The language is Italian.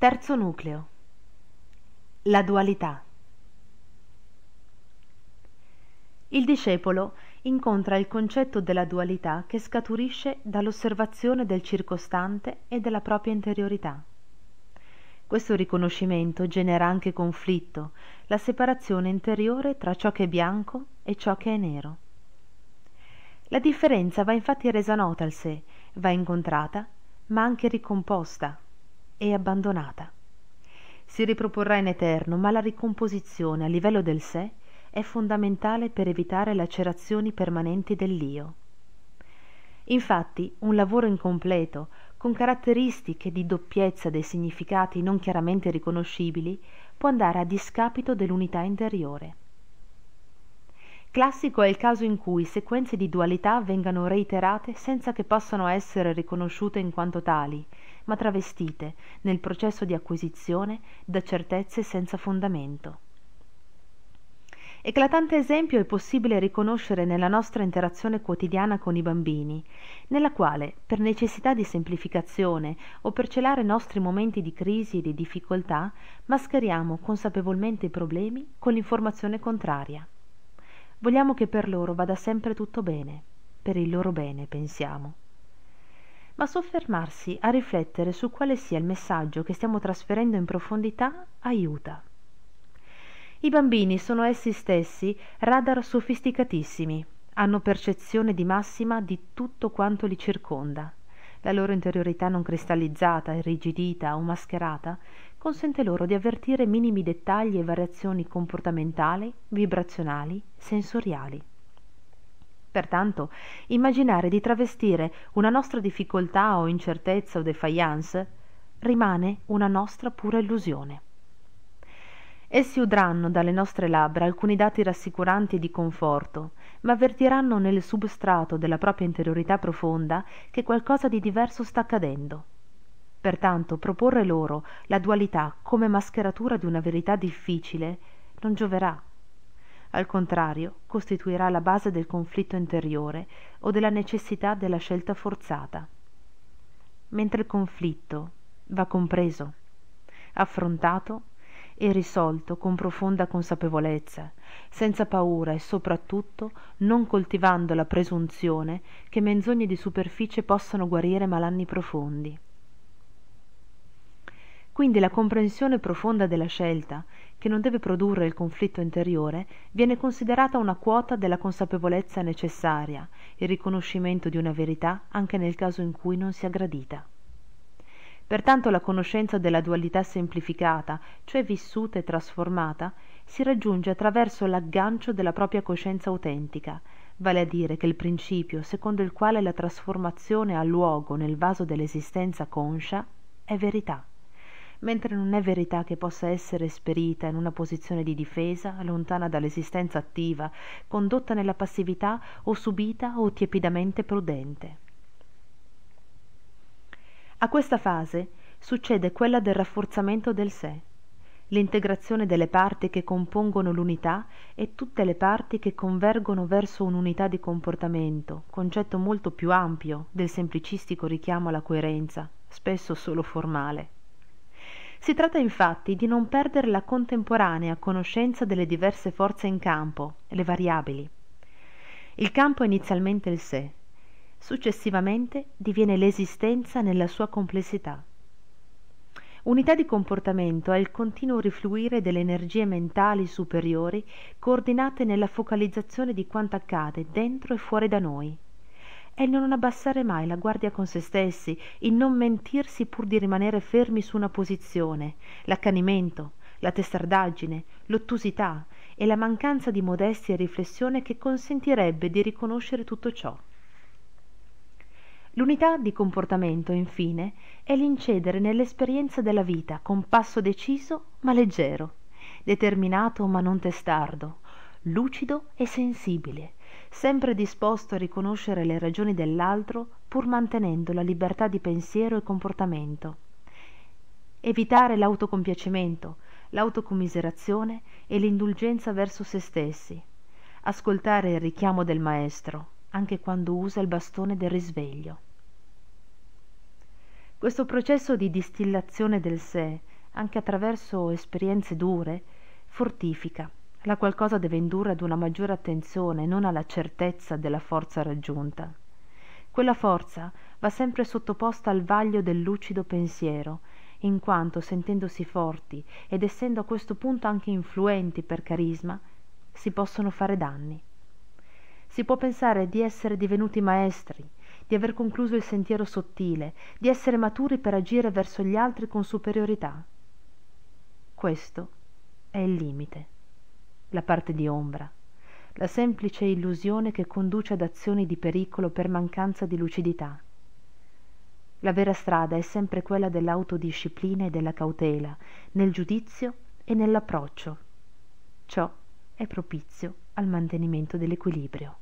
Terzo nucleo. La dualità. Il discepolo incontra il concetto della dualità che scaturisce dall'osservazione del circostante e della propria interiorità. Questo riconoscimento genera anche conflitto, la separazione interiore tra ciò che è bianco e ciò che è nero. La differenza va infatti resa nota al sé, va incontrata, ma anche ricomposta, e abbandonata. Si riproporrà in eterno, ma la ricomposizione a livello del sé è fondamentale per evitare lacerazioni permanenti dell'io. Infatti, un lavoro incompleto, con caratteristiche di doppiezza dei significati non chiaramente riconoscibili, può andare a discapito dell'unità interiore. Classico è il caso in cui sequenze di dualità vengano reiterate senza che possano essere riconosciute in quanto tali, ma travestite, nel processo di acquisizione, da certezze senza fondamento. Eclatante esempio è possibile riconoscere nella nostra interazione quotidiana con i bambini, nella quale, per necessità di semplificazione o per celare nostri momenti di crisi e di difficoltà, mascheriamo consapevolmente i problemi con l'informazione contraria vogliamo che per loro vada sempre tutto bene, per il loro bene pensiamo. Ma soffermarsi a riflettere su quale sia il messaggio che stiamo trasferendo in profondità aiuta. I bambini sono essi stessi radar sofisticatissimi, hanno percezione di massima di tutto quanto li circonda. La loro interiorità non cristallizzata, irrigidita o mascherata consente loro di avvertire minimi dettagli e variazioni comportamentali, vibrazionali, sensoriali. Pertanto, immaginare di travestire una nostra difficoltà o incertezza o defiance rimane una nostra pura illusione. Essi udranno dalle nostre labbra alcuni dati rassicuranti e di conforto, ma avvertiranno nel substrato della propria interiorità profonda che qualcosa di diverso sta accadendo pertanto proporre loro la dualità come mascheratura di una verità difficile non gioverà al contrario costituirà la base del conflitto interiore o della necessità della scelta forzata. Mentre il conflitto va compreso, affrontato e risolto con profonda consapevolezza, senza paura e soprattutto non coltivando la presunzione che menzogne di superficie possano guarire malanni profondi. Quindi la comprensione profonda della scelta, che non deve produrre il conflitto interiore, viene considerata una quota della consapevolezza necessaria, il riconoscimento di una verità anche nel caso in cui non sia gradita. Pertanto la conoscenza della dualità semplificata, cioè vissuta e trasformata, si raggiunge attraverso l'aggancio della propria coscienza autentica, vale a dire che il principio secondo il quale la trasformazione ha luogo nel vaso dell'esistenza conscia è verità mentre non è verità che possa essere esperita in una posizione di difesa, lontana dall'esistenza attiva, condotta nella passività o subita o tiepidamente prudente. A questa fase succede quella del rafforzamento del sé, l'integrazione delle parti che compongono l'unità e tutte le parti che convergono verso un'unità di comportamento, concetto molto più ampio del semplicistico richiamo alla coerenza, spesso solo formale. Si tratta infatti di non perdere la contemporanea conoscenza delle diverse forze in campo, le variabili. Il campo è inizialmente il sé, successivamente diviene l'esistenza nella sua complessità. Unità di comportamento è il continuo rifluire delle energie mentali superiori coordinate nella focalizzazione di quanto accade dentro e fuori da noi è il non abbassare mai la guardia con se stessi, il non mentirsi pur di rimanere fermi su una posizione, l'accanimento, la testardaggine, l'ottusità e la mancanza di modestia e riflessione che consentirebbe di riconoscere tutto ciò. L'unità di comportamento, infine, è l'incedere nell'esperienza della vita con passo deciso ma leggero, determinato ma non testardo, lucido e sensibile, sempre disposto a riconoscere le ragioni dell'altro pur mantenendo la libertà di pensiero e comportamento. Evitare l'autocompiacimento, l'autocommiserazione e l'indulgenza verso se stessi. Ascoltare il richiamo del maestro, anche quando usa il bastone del risveglio. Questo processo di distillazione del sé, anche attraverso esperienze dure, fortifica, la qualcosa deve indurre ad una maggiore attenzione non alla certezza della forza raggiunta quella forza va sempre sottoposta al vaglio del lucido pensiero in quanto sentendosi forti ed essendo a questo punto anche influenti per carisma si possono fare danni si può pensare di essere divenuti maestri di aver concluso il sentiero sottile di essere maturi per agire verso gli altri con superiorità questo è il limite la parte di ombra, la semplice illusione che conduce ad azioni di pericolo per mancanza di lucidità. La vera strada è sempre quella dell'autodisciplina e della cautela, nel giudizio e nell'approccio. Ciò è propizio al mantenimento dell'equilibrio.